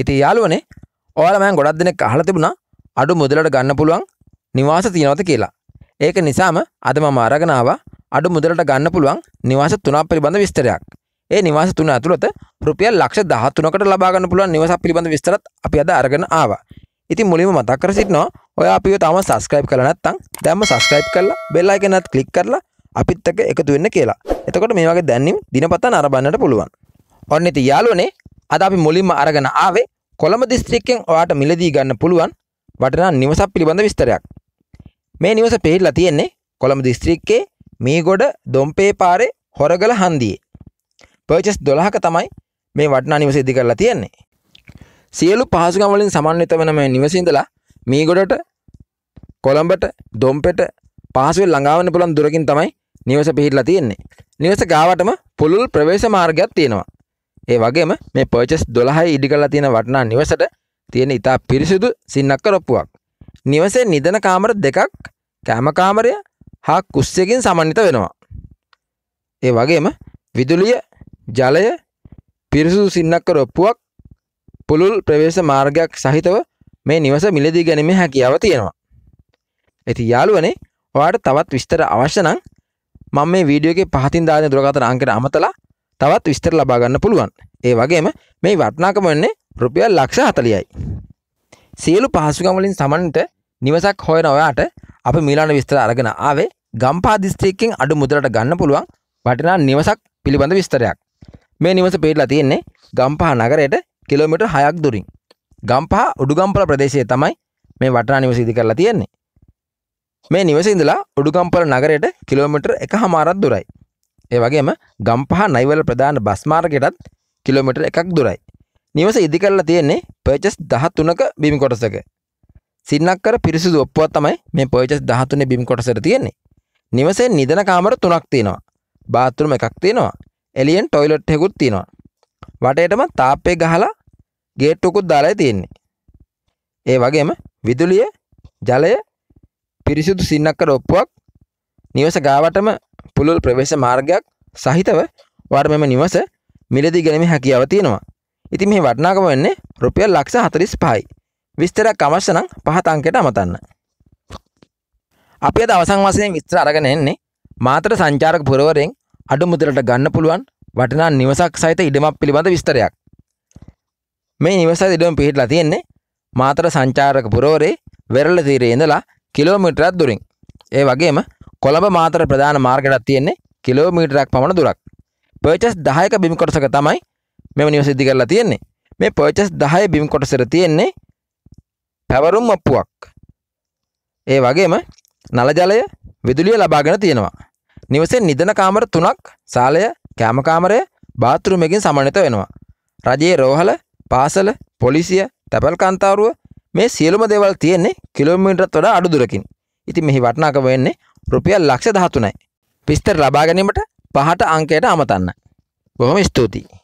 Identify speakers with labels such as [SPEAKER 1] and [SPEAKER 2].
[SPEAKER 1] ඉති යාලුවනේ ඕලමෑන් ගොඩක් දෙනෙක් අහල තිබුණා අඩු මුදලට ගන්න පුළුවන් නිවාස තියෙනවත කියලා ඒක නිසාම අද මම අරගෙනාව අඩු මුදලට ගන්න පුළුවන් නිවාස තුනක් පිළිබඳ විස්තරයක් ඒ නිවාස තුන ඇතුළත රුපියල් ලක්ෂ දහතුනකට ලබාගන්න පුළුවන් නිවසක් පිළිබඳ විස්තරත් අපි අද අරගෙන ආවා ඉතින් මුලින්ම මතක් කර සිටිනවා ඔය අපිව තාම සබස්ක්‍රයිබ් කරලා නැත්නම් දැන්ම සබස්ක්‍රයිබ් කරලා බෙල් අයිකන් එකත් ක්ලික් කරලා අපිත් එක්ක එකතු වෙන්න කියලා. එතකොට මේ වගේ දැන්නම් දිනපතා නරඹන්නට පුළුවන්. ඔන්න ඉතින් යාළුවනේ අද අපි මුලින්ම අරගෙන ආවේ කොළඹ දිස්ත්‍රික්කෙන් ඔයාට මිලදී ගන්න පුළුවන් වටනා නිවසක් පිළිබඳ විස්තරයක්. මේ නිවස පිහිටලා තියෙන්නේ කොළඹ දිස්ත්‍රික්කේ මීගොඩ දොම්පේ පාරේ හොරගල හන්දියේ. පර්චස් 12ක තමයි මේ වටනා නිවස ඉදි කරලා තියෙන්නේ. සියලු පහසුකම් වලින් සමන්විත වෙන මේ නිවසේ ඉඳලා මීගොඩට කොළඹට දොම්පෙට පහසුවෙන් ළඟා වෙන්න පුළුවන් දුරකින් තමයි නිවස පිහිටලා තියෙන්නේ. නිවස ගාවටම පුළුල් ප්‍රවේශ මාර්ගයක් තියෙනවා. ඒ වගේම මේ පර්චස් දොළහයි ඉඩි කරලා තියෙන වටනා නිවසට තියෙන ඉතා පිරිසිදු සින්නක්ක රොප්පුවක්. නිවසේ නිදන කාමර දෙකක් කෑමකාමරය හා කුස්සයකින් සමන්විත වෙනවා. ඒ වගේම විදුලිය ජලය පිරිසුදු සින්නක්ක රොප්පුවක් පුළුල් ප්‍රවේශ මාර්ගයක් සහිතව මේ නිවස මිලදී ගැනීම හැකියාව තියෙනවා. ඇති යාළුවනේ ඔයාට තවත් විස්තර අවශ්‍ය නම් මම මේ වීඩියෝ එකේ පහතින් දාන දුරකථන අංකයට අමතලා තවත් විස්තර ලබා ගන්න පුළුවන්. ඒ වගේම මේ වටිනාකම වෙන්නේ රුපියල් ලක්ෂ 40යි. සියලු පහසුකම් වලින් සමන්ට නිවසක් හොයන ඔයාට අපි මීළඟ විස්තර අරගෙන ආවේ ගම්පහ දිස්ත්‍රික්කයෙන් අඩු මුදලට ගන්න පුළුවන් වටිනා නිවසක් පිළිබඳ විස්තරයක්. මේ නිවස පිටලා තියෙන්නේ ගම්පහ නගරයට කිලෝමීටර් 6ක් දුරින්. ගම්පහ උඩුගම්පල ප්‍රදේශයේ තමයි මේ වටිනා නිවස ඉදි කරලා තියෙන්නේ. මේ නිවස ඉඳලා උඩුගම්පල නගරයට කිලෝමීටර් 1 හමාරක් දුරයි. ඒ වගේම ගම්පහ නයිවල ප්‍රධාන බස්මාර්ගයටත් කිලෝමිට එකක් දුරයි. නිවස ඉදිකරලා තියෙන්නේ පර්චස් දහතුනක බිමි කොටසක. සින්නක්කර පිරිසිදු ඔප්පුව තමයි මේ පර්චස් දහතුනේ බිම් කොටසට තියෙන්නේ. නිවසේ නිදන කාමර තුනක් තියෙනවා. බාත්‍රූම් එකක් තියෙනවා. එලියෙන් ටොයිලට් එකකුත් තියෙනවා. වටේටම තාප්පේ ගහලා ගේට්ටුකුත් දාලා තියෙන්නේ. ඒ වගේම විදුලිය, ජලය, පිරිසිදු සින්නක්කර ඔප්පුවක් නිවස ගාවටම පුළුල් ප්‍රවේශ මාර්ගයක් සහිතව වාට මෙම නිවස මිලදී ගැනීම හැකියාව තියෙනවා. ඉතින් මේ වටිනාකම වෙන්නේ රුපියල් ලක්ෂ 45යි. විස්තරයක් අවශ්‍ය නම් පහත අංකයට අමතන්න. අපි අද අවසන් වශයෙන් විස්තර අරගෙන එන්නේ මාතර සංචාරක පුරවරෙන් අඩු මුදලට ගන්න පුළුවන් වටිනා නිවසක් සහිත ඉඩමක් පිළිබඳ විස්තරයක්. මේ නිවසට ඉඩම පිහිටලා තියෙන්නේ මාතර සංචාරක පුරවරේ වෙරළ තීරයේ ඉඳලා කිලෝමීටරක් දුරින්. ඒ වගේම කොළඹ මාතර ප්‍රධාන මාර්ගයටත් තියෙන්නේ කිලෝමීටරක් පමණ දුරක්. පර්චස් 10ක බිම් කොටසක තමයි මෙම නිවස ඉදි කරලා තියෙන්නේ. මේ පර්චස් 10 බිම් කොටසට තියෙන්නේ පැවරුම් අප්පුවක්. ඒ වගේම නල ජලය, විදුලිය ලබාගෙන තියෙනවා. නිවසේ නිදන කාමර 3ක්, ශාලය, කැම කාමරය, බාත්රූම් එකකින් සමන්විත වෙනවා. රජයේ රෝහල, පාසල, පොලිසිය, තැපැල් කන්තාරුව මේ සියලුම දේවල් තියෙන්නේ කිලෝමීටරත් වඩා අඩු දුරකින්. ඉතින් මෙහි වටිනාකම වෙන්නේ රුපියල් ලක්ෂ දහතුනයි. විස්තර ලබා ගැනීමට පහට අංකයට අමතන්න. බොහොම ස්තුතියි.